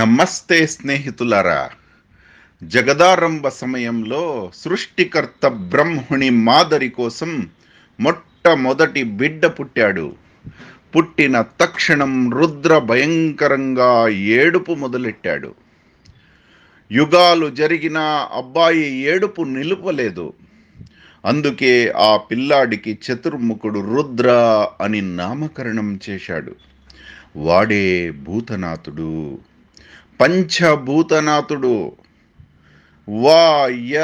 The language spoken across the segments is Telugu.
నమస్తే స్నేహితులారా జగదారంభ సమయంలో సృష్టికర్త బ్రహ్ముని మాదరి కోసం మొట్టమొదటి బిడ్డ పుట్టాడు పుట్టిన తక్షణం రుద్ర భయంకరంగా ఏడుపు మొదలెట్టాడు యుగాలు జరిగిన అబ్బాయి ఏడుపు నిలుపలేదు అందుకే ఆ పిల్లాడికి చతుర్ముఖుడు రుద్ర అని నామకరణం చేశాడు వాడే భూతనాథుడు పంచభూతనాథుడు వా య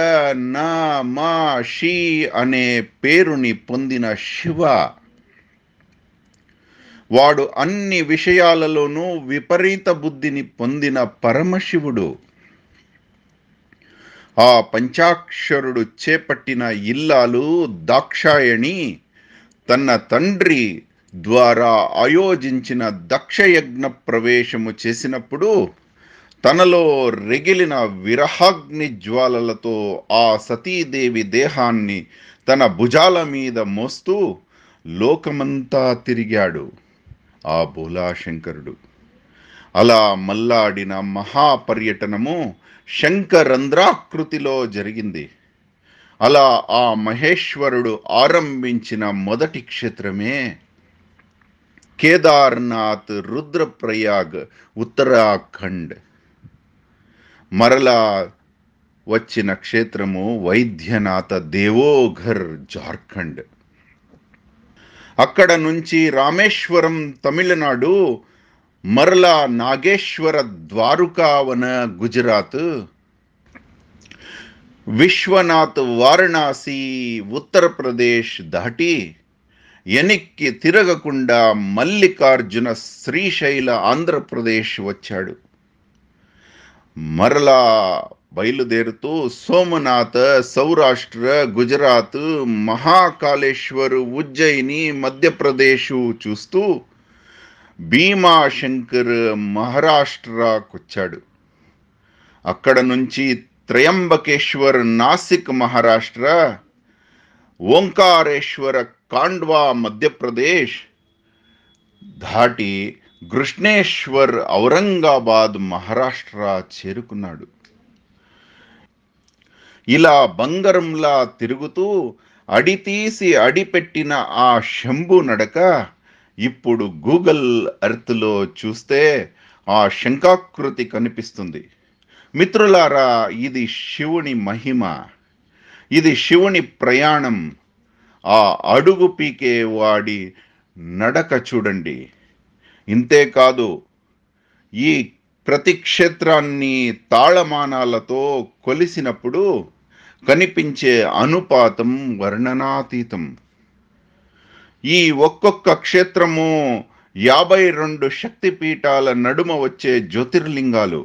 నా మా షీ అనే పేరుని పొందిన శివ వాడు అన్ని విషయాలలోనూ విపరీత బుద్ధిని పొందిన పరమశివుడు ఆ పంచాక్షరుడు చేపట్టిన ఇల్లాలు దాక్షాయణి తన తండ్రి ద్వారా ఆయోజించిన దక్షయజ్ఞ ప్రవేశము చేసినప్పుడు తనలో రెగిలిన విరహాగ్ని జ్వాలలతో ఆ సతీదేవి దేహాన్ని తన భుజాల మీద మోస్తూ లోకమంతా తిరిగాడు ఆ భూలాశంకరుడు అలా మల్లాడిన మహాపర్యటనము శంకరంధ్రాకృతిలో జరిగింది అలా ఆ మహేశ్వరుడు ఆరంభించిన మొదటి క్షేత్రమే కేదార్నాథ్ రుద్రప్రయాగ్ ఉత్తరాఖండ్ మరలా వచ్చిన క్షేత్రము వైద్యనాథ దేవోఘర్ జార్ఖండ్ అక్కడ నుంచి రామేశ్వరం తమిళనాడు మరలా నాగేశ్వర ద్వారుకావన గుజరాత్ విశ్వనాథ్ వారణాసి ఉత్తరప్రదేశ్ దాటి ఎనిక్కి తిరగకుండా మల్లికార్జున శ్రీశైల ఆంధ్రప్రదేశ్ వచ్చాడు మరలా బయలుదేరుతూ సోమనాథ సౌరాష్ట్ర గుజరాత్ మహాకాళేశ్వర్ ఉజ్జయిని మధ్యప్రదేశ్ చూస్తూ భీమాశంకర్ మహారాష్ట్రకొచ్చాడు అక్కడ నుంచి త్రయంబకేశ్వర్ నాసిక్ మహారాష్ట్ర ఓంకారేశ్వర కాండ్వా మధ్యప్రదేశ్ దాటి కృష్ణేశ్వర్ ఔరంగాబాద్ మహారాష్ట్ర చేరుకున్నాడు ఇలా బంగారంలా తిరుగుతూ అడితీసి అడిపెట్టిన ఆ శంభు నడక ఇప్పుడు గూగుల్ అర్త్లో చూస్తే ఆ శంఖాకృతి కనిపిస్తుంది మిత్రులారా ఇది శివుని మహిమ ఇది శివుని ప్రయాణం ఆ అడుగు పీకే వాడి నడక చూడండి ఇంతే కాదు ఈ ప్రతి క్షేత్రాన్ని తాళమానాలతో కొలిసినప్పుడు కనిపించే అనుపాతం వర్ణనాతీతం ఈ ఒక్కొక్క క్షేత్రము యాభై రెండు శక్తిపీఠాల నడుమ వచ్చే జ్యోతిర్లింగాలు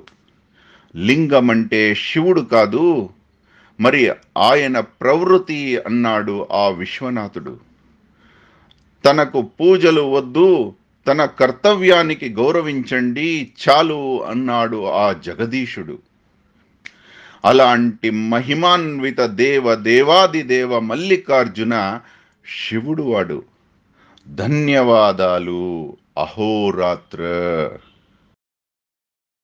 లింగం అంటే శివుడు కాదు మరి ఆయన ప్రవృత్తి అన్నాడు ఆ విశ్వనాథుడు తనకు పూజలు వద్దు తన కర్తవ్యానికి గౌరవించండి చాలు అన్నాడు ఆ జగదీశుడు అలాంటి మహిమాన్విత దేవ దేవాది దేవ మల్లికార్జున శివుడు వాడు ధన్యవాదాలు అహోరాత్ర